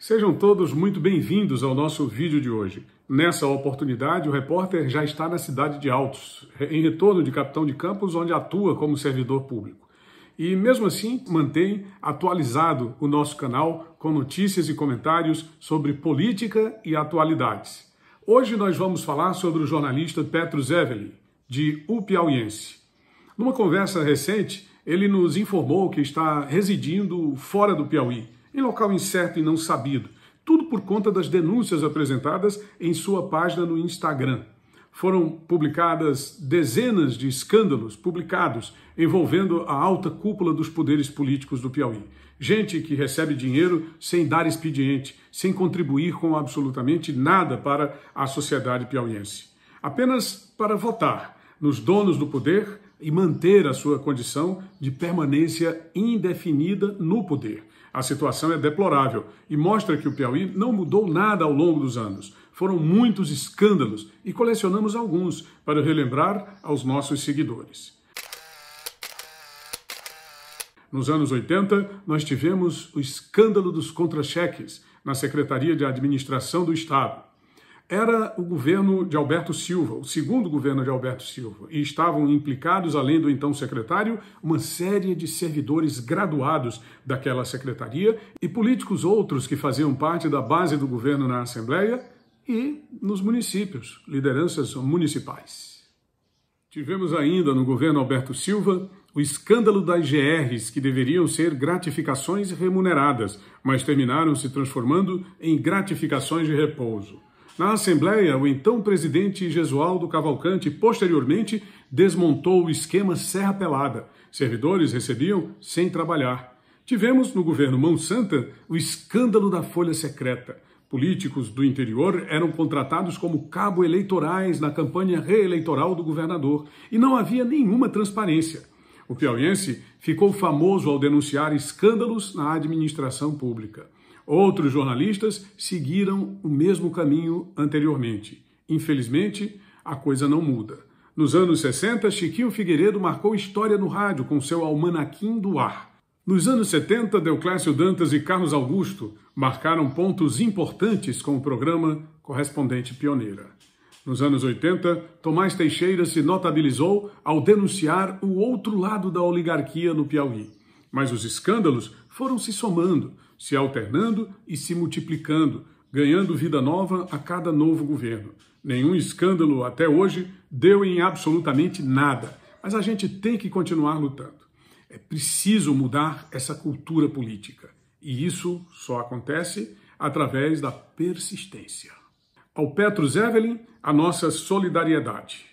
Sejam todos muito bem-vindos ao nosso vídeo de hoje. Nessa oportunidade, o repórter já está na cidade de Altos, em retorno de capitão de campos, onde atua como servidor público. E mesmo assim, mantém atualizado o nosso canal com notícias e comentários sobre política e atualidades. Hoje nós vamos falar sobre o jornalista Petro Zeveli, de Upiauiense. Numa conversa recente, ele nos informou que está residindo fora do Piauí em local incerto e não sabido. Tudo por conta das denúncias apresentadas em sua página no Instagram. Foram publicadas dezenas de escândalos publicados envolvendo a alta cúpula dos poderes políticos do Piauí. Gente que recebe dinheiro sem dar expediente, sem contribuir com absolutamente nada para a sociedade piauiense. Apenas para votar nos donos do poder, e manter a sua condição de permanência indefinida no poder. A situação é deplorável e mostra que o Piauí não mudou nada ao longo dos anos. Foram muitos escândalos e colecionamos alguns para relembrar aos nossos seguidores. Nos anos 80, nós tivemos o escândalo dos contra-cheques na Secretaria de Administração do Estado era o governo de Alberto Silva, o segundo governo de Alberto Silva, e estavam implicados, além do então secretário, uma série de servidores graduados daquela secretaria e políticos outros que faziam parte da base do governo na Assembleia e nos municípios, lideranças municipais. Tivemos ainda no governo Alberto Silva o escândalo das GRs, que deveriam ser gratificações remuneradas, mas terminaram se transformando em gratificações de repouso. Na Assembleia, o então presidente Jesualdo Cavalcante posteriormente desmontou o esquema Serra Pelada. Servidores recebiam sem trabalhar. Tivemos no governo Mão Santa o escândalo da folha secreta. Políticos do interior eram contratados como cabo eleitorais na campanha reeleitoral do governador e não havia nenhuma transparência. O piauiense ficou famoso ao denunciar escândalos na administração pública. Outros jornalistas seguiram o mesmo caminho anteriormente. Infelizmente, a coisa não muda. Nos anos 60, Chiquinho Figueiredo marcou história no rádio com seu Almanaquim do Ar. Nos anos 70, Deoclésio Dantas e Carlos Augusto marcaram pontos importantes com o programa Correspondente Pioneira. Nos anos 80, Tomás Teixeira se notabilizou ao denunciar o outro lado da oligarquia no Piauí. Mas os escândalos foram se somando, se alternando e se multiplicando, ganhando vida nova a cada novo governo. Nenhum escândalo até hoje deu em absolutamente nada, mas a gente tem que continuar lutando. É preciso mudar essa cultura política e isso só acontece através da persistência. Ao Petros Evelyn, a nossa solidariedade.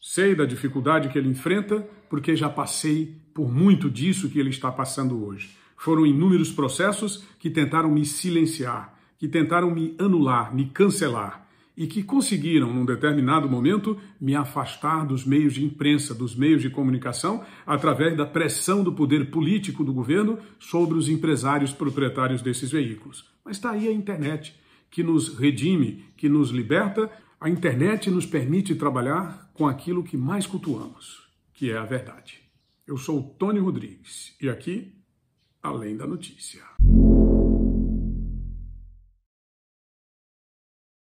Sei da dificuldade que ele enfrenta, porque já passei por muito disso que ele está passando hoje. Foram inúmeros processos que tentaram me silenciar, que tentaram me anular, me cancelar e que conseguiram, num determinado momento, me afastar dos meios de imprensa, dos meios de comunicação, através da pressão do poder político do governo sobre os empresários proprietários desses veículos. Mas está aí a internet, que nos redime, que nos liberta. A internet nos permite trabalhar com aquilo que mais cultuamos, que é a verdade. Eu sou o Tony Rodrigues e aqui além da notícia.